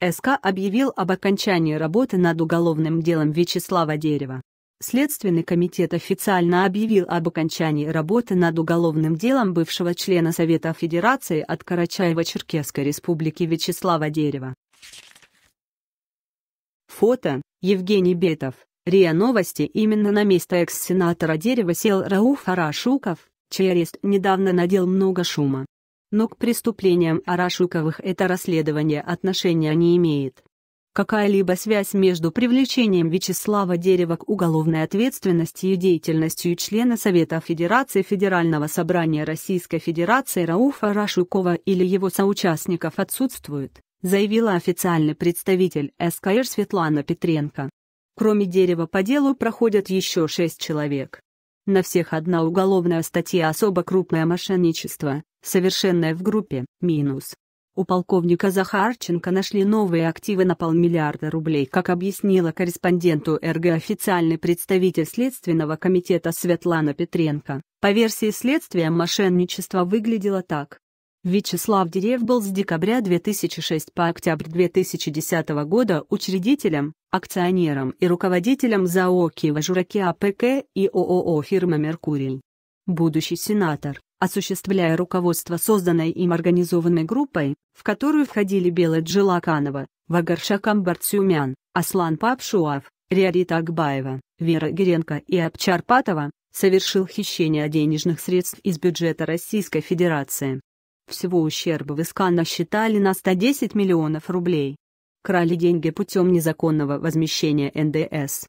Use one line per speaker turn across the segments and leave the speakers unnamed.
СК объявил об окончании работы над уголовным делом Вячеслава Дерева. Следственный комитет официально объявил об окончании работы над уголовным делом бывшего члена Совета Федерации от Карачаева-Черкесской Республики Вячеслава Дерева. Фото Евгений Бетов, РИА Новости Именно на место экс-сенатора Дерева сел Рауф Арашуков, чей арест недавно надел много шума но к преступлениям Арашуковых это расследование отношения не имеет. Какая-либо связь между привлечением Вячеслава Дерева к уголовной ответственности и деятельностью члена Совета Федерации Федерального собрания Российской Федерации Рауфа Рашукова или его соучастников отсутствует, заявила официальный представитель СКР Светлана Петренко. Кроме дерева по делу проходят еще шесть человек. На всех одна уголовная статья «Особо крупное мошенничество», совершенное в группе, минус. У полковника Захарченко нашли новые активы на полмиллиарда рублей, как объяснила корреспонденту РГ официальный представитель Следственного комитета Светлана Петренко. По версии следствия мошенничество выглядело так. Вячеслав Дерев был с декабря 2006 по октябрь 2010 года учредителем, акционером и руководителем ЗАО «Киево-Жураки АПК» и ООО фирма «Меркурий». Будущий сенатор, осуществляя руководство созданной им организованной группой, в которую входили Белая Джилаканова, Вагарша Камбарцюмян, Аслан Папшуав, Риарита Акбаева, Вера Геренко и Апчарпатова, совершил хищение денежных средств из бюджета Российской Федерации. Всего ущерба в ИСКА насчитали на 110 миллионов рублей. Крали деньги путем незаконного возмещения НДС.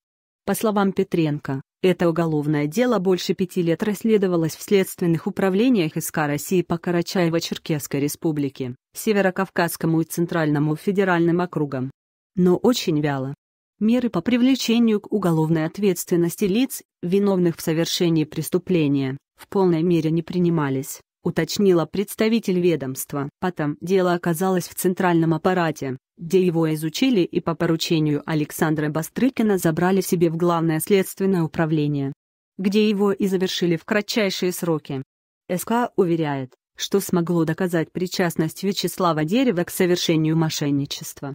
По словам Петренко, это уголовное дело больше пяти лет расследовалось в следственных управлениях СК России по Карачаево-Черкесской республике, Северокавказскому и Центральному федеральным округам. Но очень вяло. Меры по привлечению к уголовной ответственности лиц, виновных в совершении преступления, в полной мере не принимались. — уточнила представитель ведомства. Потом дело оказалось в центральном аппарате, где его изучили и по поручению Александра Бастрыкина забрали себе в Главное следственное управление, где его и завершили в кратчайшие сроки. СК уверяет, что смогло доказать причастность Вячеслава Дерева к совершению мошенничества.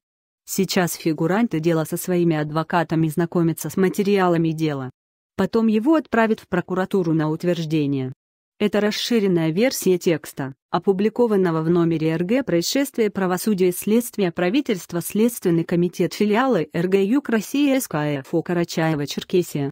Сейчас фигуранты дела со своими адвокатами знакомятся с материалами дела. Потом его отправят в прокуратуру на утверждение. Это расширенная версия текста, опубликованного в номере РГ «Происшествие правосудия следствия правительства Следственный комитет филиала РГ Юг России СКФ Карачаева-Черкесия».